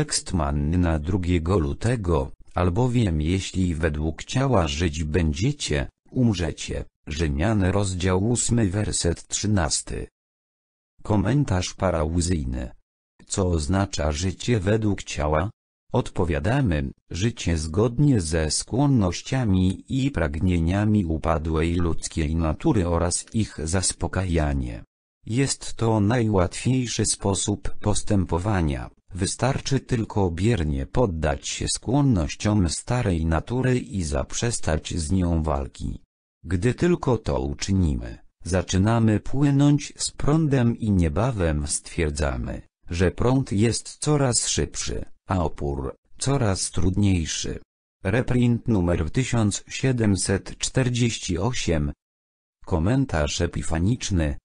Tekst manny na 2 lutego, albowiem jeśli według ciała żyć będziecie, umrzecie. Rzymian rozdział 8 werset 13. Komentarz parałzyjny. Co oznacza życie według ciała? Odpowiadamy, życie zgodnie ze skłonnościami i pragnieniami upadłej ludzkiej natury oraz ich zaspokajanie. Jest to najłatwiejszy sposób postępowania, Wystarczy tylko biernie poddać się skłonnościom starej natury i zaprzestać z nią walki. Gdy tylko to uczynimy, zaczynamy płynąć z prądem i niebawem stwierdzamy, że prąd jest coraz szybszy, a opór coraz trudniejszy. Reprint numer 1748 Komentarz epifaniczny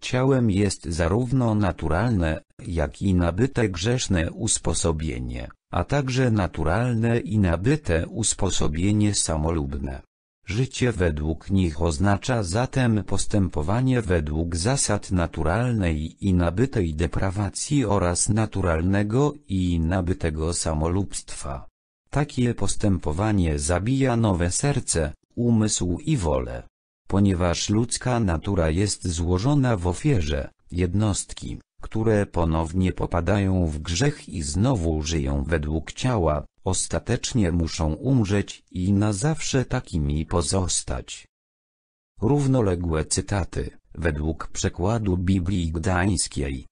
Ciałem jest zarówno naturalne, jak i nabyte grzeszne usposobienie, a także naturalne i nabyte usposobienie samolubne. Życie według nich oznacza zatem postępowanie według zasad naturalnej i nabytej deprawacji oraz naturalnego i nabytego samolubstwa. Takie postępowanie zabija nowe serce, umysł i wolę. Ponieważ ludzka natura jest złożona w ofierze, jednostki, które ponownie popadają w grzech i znowu żyją według ciała, ostatecznie muszą umrzeć i na zawsze takimi pozostać. Równoległe cytaty, według przekładu Biblii Gdańskiej.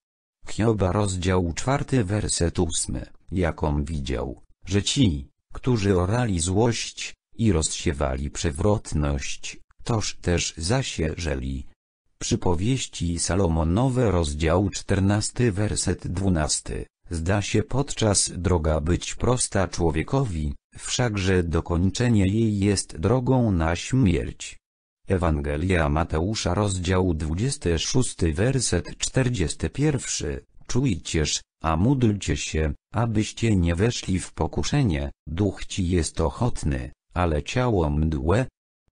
Hioba rozdział czwarty werset ósmy, jaką widział, że ci, którzy orali złość, i rozsiewali przewrotność, Toż też zasieżeli. Przypowieści Salomonowe rozdział 14 werset 12 Zda się podczas droga być prosta człowiekowi, wszakże dokończenie jej jest drogą na śmierć. Ewangelia Mateusza rozdział 26 werset 41 Czujcież, a módlcie się, abyście nie weszli w pokuszenie, duch ci jest ochotny, ale ciało mdłe,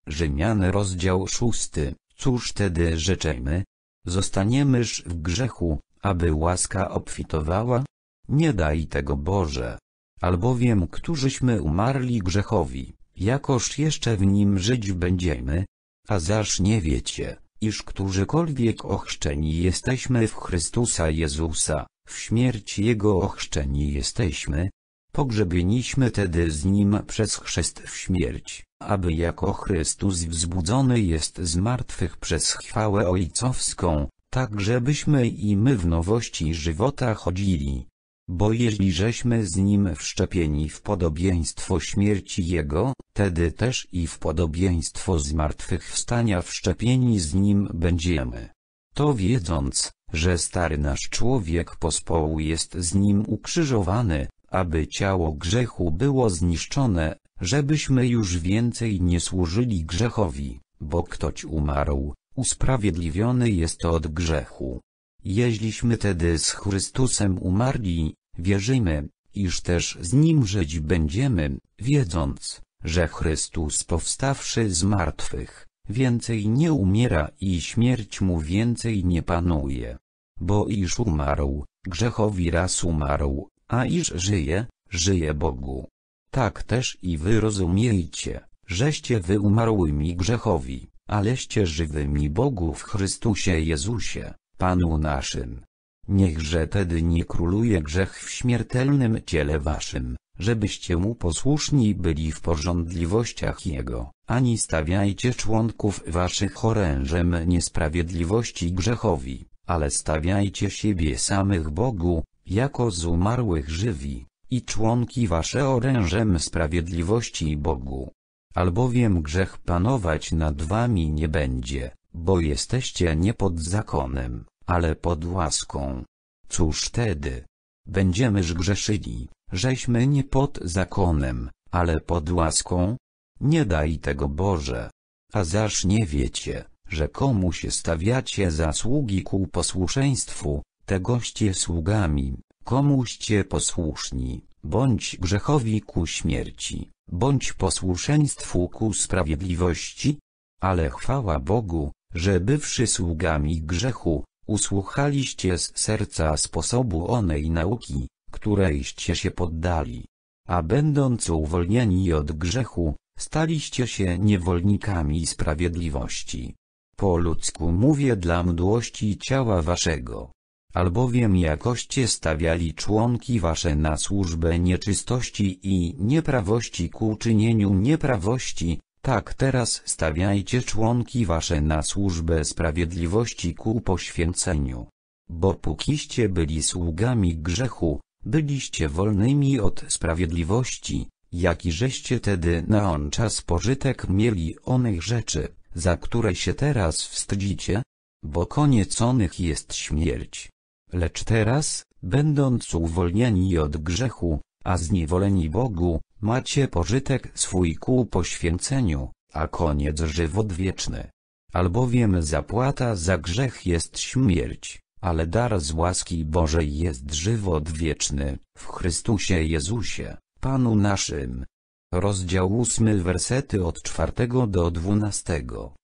Rzymian rozdział szósty, Cóż tedy rzeczemy? Zostaniemyż w grzechu, aby łaska obfitowała? Nie daj tego Boże. Albowiem którzyśmy umarli grzechowi, jakoż jeszcze w nim żyć będziemy? A zaż nie wiecie, iż którzykolwiek ochrzczeni jesteśmy w Chrystusa Jezusa, w śmierci Jego ochrzczeni jesteśmy. Pogrzebieniśmy tedy z Nim przez chrzest w śmierć aby jako Chrystus wzbudzony jest z martwych przez chwałę ojcowską, tak żebyśmy i my w nowości żywota chodzili. Bo jeśli żeśmy z Nim wszczepieni w podobieństwo śmierci Jego, tedy też i w podobieństwo zmartwychwstania wszczepieni z Nim będziemy. To wiedząc, że stary nasz człowiek pospołu jest z Nim ukrzyżowany, aby ciało grzechu było zniszczone, żebyśmy już więcej nie służyli grzechowi, bo ktoś umarł, usprawiedliwiony jest od grzechu. Jeźliśmy tedy z Chrystusem umarli, wierzymy, iż też z Nim żyć będziemy, wiedząc, że Chrystus powstawszy z martwych, więcej nie umiera i śmierć mu więcej nie panuje. Bo iż umarł, grzechowi raz umarł, a iż żyje, żyje Bogu. Tak też i wy rozumiejcie, żeście wy umarłymi grzechowi, aleście żywymi Bogu w Chrystusie Jezusie, Panu naszym. Niechże tedy nie króluje grzech w śmiertelnym ciele waszym, żebyście mu posłuszni byli w porządliwościach jego, ani stawiajcie członków waszych orężem niesprawiedliwości grzechowi, ale stawiajcie siebie samych Bogu, jako z umarłych żywi i członki wasze orężem sprawiedliwości i Bogu. Albowiem grzech panować nad wami nie będzie, bo jesteście nie pod zakonem, ale pod łaską. Cóż wtedy? Będziemyż grzeszyli, żeśmy nie pod zakonem, ale pod łaską? Nie daj tego Boże. A zaż nie wiecie, że komu się stawiacie za sługi ku posłuszeństwu, tegoście sługami, komuście posłuszni bądź grzechowi ku śmierci, bądź posłuszeństwu ku sprawiedliwości, ale chwała Bogu, że bywszy sługami grzechu, usłuchaliście z serca sposobu onej nauki, którejście się poddali. A będąc uwolnieni od grzechu, staliście się niewolnikami sprawiedliwości. Po ludzku mówię dla mdłości ciała waszego albowiem jakoście stawiali członki wasze na służbę nieczystości i nieprawości ku czynieniu nieprawości, tak teraz stawiajcie członki wasze na służbę sprawiedliwości ku poświęceniu. Bo pókiście byli sługami grzechu, byliście wolnymi od sprawiedliwości, jaki żeście tedy na on czas pożytek mieli onych rzeczy, za które się teraz wstydzicie? Bo koniec onych jest śmierć. Lecz teraz, będąc uwolnieni od grzechu, a zniewoleni Bogu, macie pożytek swój ku poświęceniu, a koniec żywot wieczny. Albowiem zapłata za grzech jest śmierć, ale dar z łaski Bożej jest żywot wieczny, w Chrystusie Jezusie, Panu naszym. Rozdział 8 wersety od 4 do 12,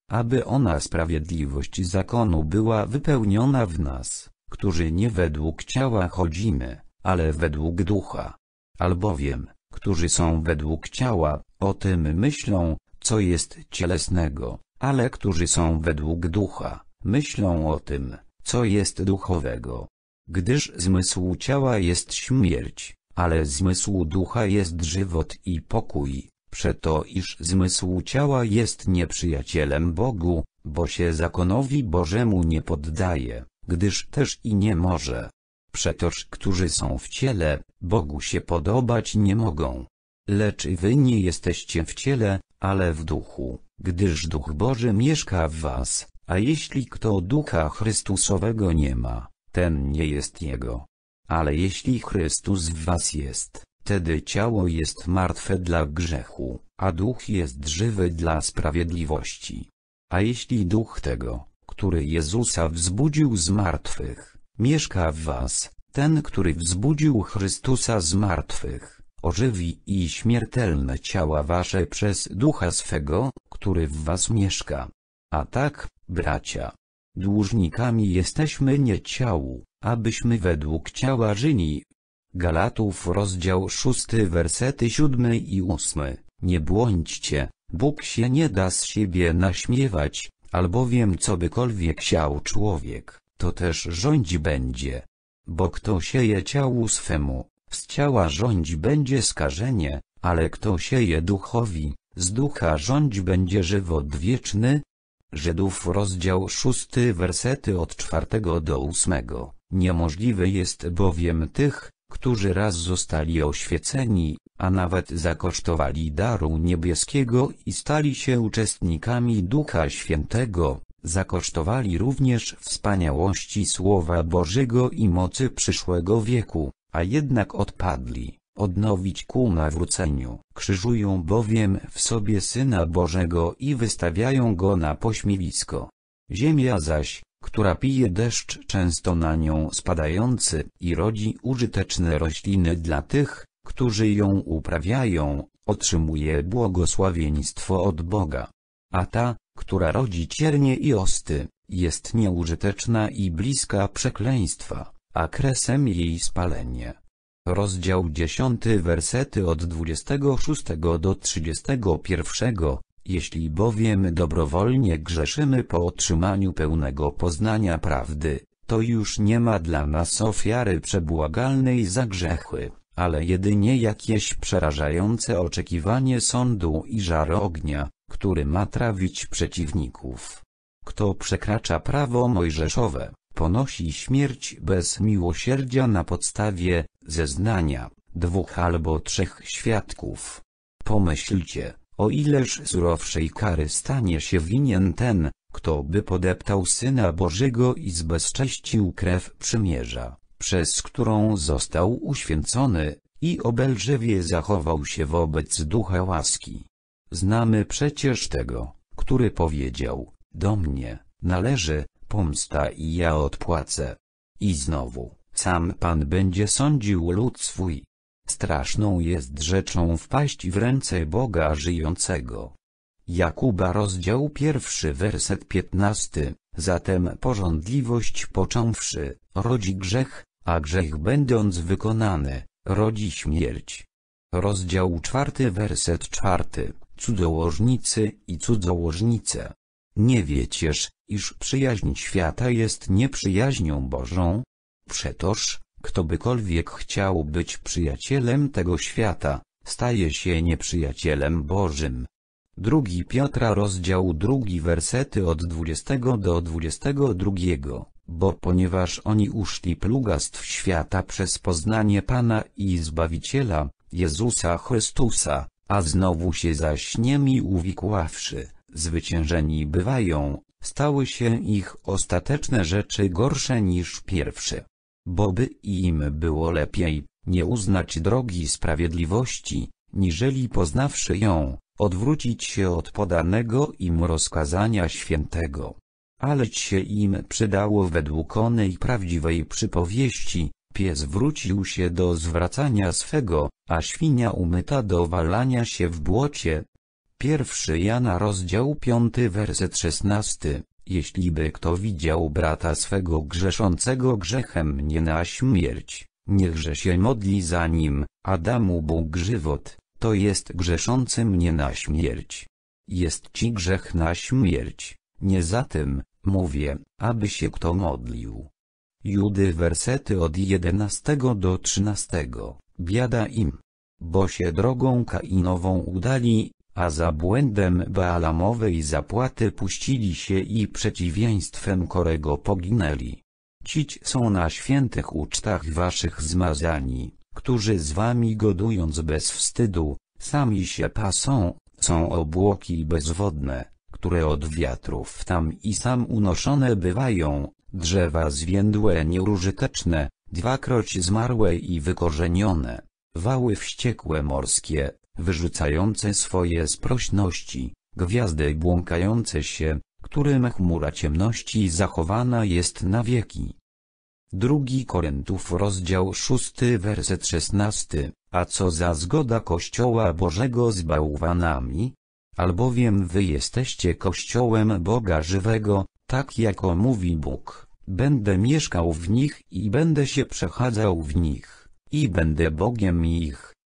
aby ona sprawiedliwość zakonu była wypełniona w nas którzy nie według ciała chodzimy, ale według ducha. Albowiem, którzy są według ciała, o tym myślą, co jest cielesnego, ale którzy są według ducha, myślą o tym, co jest duchowego. Gdyż zmysł ciała jest śmierć, ale zmysł ducha jest żywot i pokój, przeto iż zmysł ciała jest nieprzyjacielem Bogu, bo się zakonowi Bożemu nie poddaje gdyż też i nie może. Przetoż którzy są w ciele, Bogu się podobać nie mogą. Lecz wy nie jesteście w ciele, ale w duchu, gdyż Duch Boży mieszka w was, a jeśli kto Ducha Chrystusowego nie ma, ten nie jest Jego. Ale jeśli Chrystus w was jest, wtedy ciało jest martwe dla grzechu, a duch jest żywy dla sprawiedliwości. A jeśli duch tego, który Jezusa wzbudził z martwych, mieszka w was, ten, który wzbudził Chrystusa z martwych, ożywi i śmiertelne ciała wasze przez ducha swego, który w was mieszka. A tak, bracia, dłużnikami jesteśmy nie ciału, abyśmy według ciała żyli. Galatów rozdział 6 wersety 7 i 8 Nie błądźcie, Bóg się nie da z siebie naśmiewać, albowiem cobykolwiek siał człowiek, to też rządzi będzie. Bo kto sieje ciału swemu, z ciała rządź będzie skażenie, ale kto sieje duchowi, z ducha rządź będzie żywot wieczny. Żydów rozdział 6 wersety od 4 do 8. Niemożliwy jest bowiem tych, którzy raz zostali oświeceni, a nawet zakosztowali daru niebieskiego i stali się uczestnikami Ducha Świętego, zakosztowali również wspaniałości Słowa Bożego i mocy przyszłego wieku, a jednak odpadli, odnowić ku nawróceniu, krzyżują bowiem w sobie Syna Bożego i wystawiają Go na pośmiewisko. Ziemia zaś, która pije deszcz często na nią spadający i rodzi użyteczne rośliny dla tych, którzy ją uprawiają, otrzymuje błogosławieństwo od Boga. A ta, która rodzi ciernie i osty, jest nieużyteczna i bliska przekleństwa, a kresem jej spalenie. Rozdział 10 wersety od 26 do 31 jeśli bowiem dobrowolnie grzeszymy po otrzymaniu pełnego poznania prawdy, to już nie ma dla nas ofiary przebłagalnej za grzechy, ale jedynie jakieś przerażające oczekiwanie sądu i żar ognia, który ma trawić przeciwników. Kto przekracza prawo mojżeszowe, ponosi śmierć bez miłosierdzia na podstawie zeznania dwóch albo trzech świadków. Pomyślcie, o ileż surowszej kary stanie się winien ten, kto by podeptał Syna Bożego i zbezcześcił krew przymierza, przez którą został uświęcony, i obelżywie zachował się wobec ducha łaski. Znamy przecież tego, który powiedział, do mnie, należy, pomsta i ja odpłacę. I znowu, sam Pan będzie sądził lud swój. Straszną jest rzeczą wpaść w ręce Boga żyjącego. Jakuba rozdział pierwszy werset piętnasty, zatem porządliwość począwszy, rodzi grzech, a grzech będąc wykonany, rodzi śmierć. Rozdział czwarty werset czwarty, cudzołożnicy i cudzołożnice. Nie wiecież, iż przyjaźń świata jest nieprzyjaźnią Bożą? Przetoż, Ktobykolwiek chciał być przyjacielem tego świata, staje się nieprzyjacielem Bożym. 2 Piotra rozdział 2 wersety od 20 do 22 bo ponieważ oni uszli plugastw świata przez poznanie Pana i Zbawiciela, Jezusa Chrystusa, a znowu się zaś niemi uwikławszy, zwyciężeni bywają, stały się ich ostateczne rzeczy gorsze niż pierwsze. Boby by im było lepiej, nie uznać drogi sprawiedliwości, niżeli poznawszy ją, odwrócić się od podanego im rozkazania świętego. Ale się im przydało według onej prawdziwej przypowieści, pies wrócił się do zwracania swego, a świnia umyta do walania się w błocie. Pierwszy Jana rozdział 5 werset 16 Jeśliby kto widział brata swego grzeszącego grzechem nie na śmierć, niechże się modli za nim, a da mu Bóg żywot, to jest grzeszący mnie na śmierć. Jest ci grzech na śmierć, nie za tym, mówię, aby się kto modlił. Judy wersety od 11 do 13. Biada im, bo się drogą kainową udali, a za błędem Baalamowej zapłaty puścili się i przeciwieństwem Korego poginęli. Cić są na świętych ucztach waszych zmazani, którzy z wami godując bez wstydu, sami się pasą, są obłoki bezwodne, które od wiatrów tam i sam unoszone bywają, drzewa zwiędłe nieużyteczne, dwakroć zmarłe i wykorzenione, wały wściekłe morskie, wyrzucające swoje sprośności, gwiazdy błąkające się, którym chmura ciemności zachowana jest na wieki. Drugi Koryntów rozdział 6 werset 16, a co za zgoda Kościoła Bożego z bałwanami? Albowiem wy jesteście Kościołem Boga żywego, tak jako mówi Bóg, będę mieszkał w nich i będę się przechadzał w nich, i będę Bogiem ich,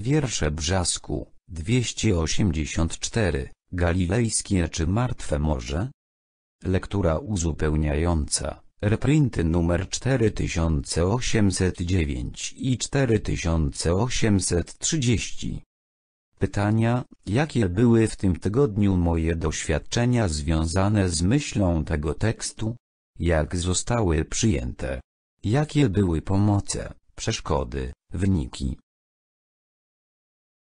Wiersze Brzasku, 284, Galilejskie czy Martwe Morze? Lektura uzupełniająca, reprinty numer 4809 i 4830. Pytania, jakie były w tym tygodniu moje doświadczenia związane z myślą tego tekstu? Jak zostały przyjęte? Jakie były pomoce, przeszkody, wyniki?